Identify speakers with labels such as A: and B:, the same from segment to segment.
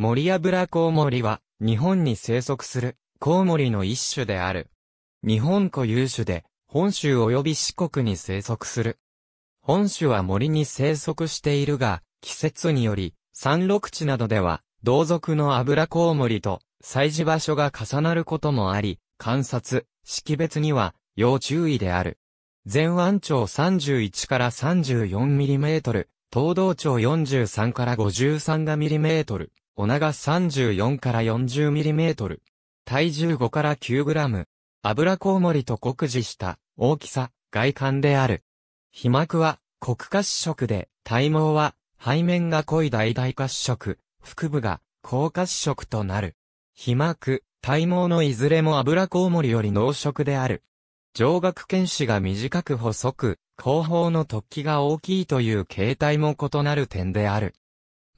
A: 森油コウモリは、日本に生息する、コウモリの一種である。日本固有種で、本州及び四国に生息する。本州は森に生息しているが、季節により、山麓地などでは、同族の油コウモリと、祭事場所が重なることもあり、観察、識別には、要注意である。全腕長31から 34mm、東道長43から 53mm。お長34から 40mm、体重5から 9g、油コウモリと酷似した大きさ、外観である。皮膜は黒褐色で、体毛は背面が濃い大々褐色、腹部が高褐色となる。皮膜、体毛のいずれも油コウモリより濃色である。上顎剣歯が短く細く、後方の突起が大きいという形態も異なる点である。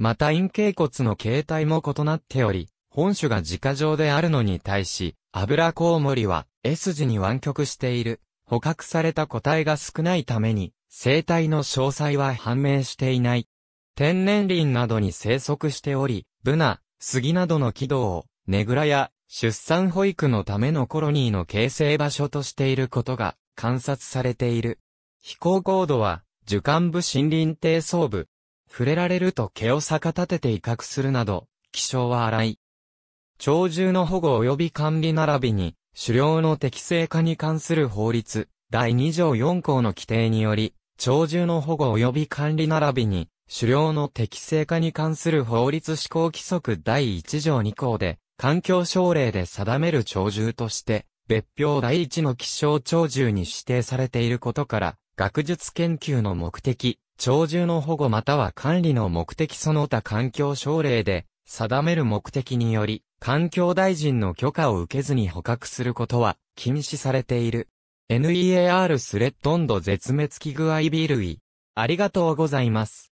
A: また陰茎骨の形態も異なっており、本種が自家状であるのに対し、油コウモリは S 字に湾曲している。捕獲された個体が少ないために、生態の詳細は判明していない。天然林などに生息しており、ブナ、杉などの軌道を、ネグラや出産保育のためのコロニーの形成場所としていることが観察されている。飛行高度は、樹幹部森林低層部、触れられると毛を逆立てて威嚇するなど、気性は荒い。鳥獣の保護及び管理並びに、狩猟の適正化に関する法律、第2条4項の規定により、鳥獣の保護及び管理並びに、狩猟の適正化に関する法律施行規則第1条2項で、環境省令で定める鳥獣として、別表第1の希少鳥獣に指定されていることから、学術研究の目的、鳥獣の保護または管理の目的その他環境省令で定める目的により、環境大臣の許可を受けずに捕獲することは禁止されている。NEAR スレッドンド絶滅危惧 IB 類。ありがとうございます。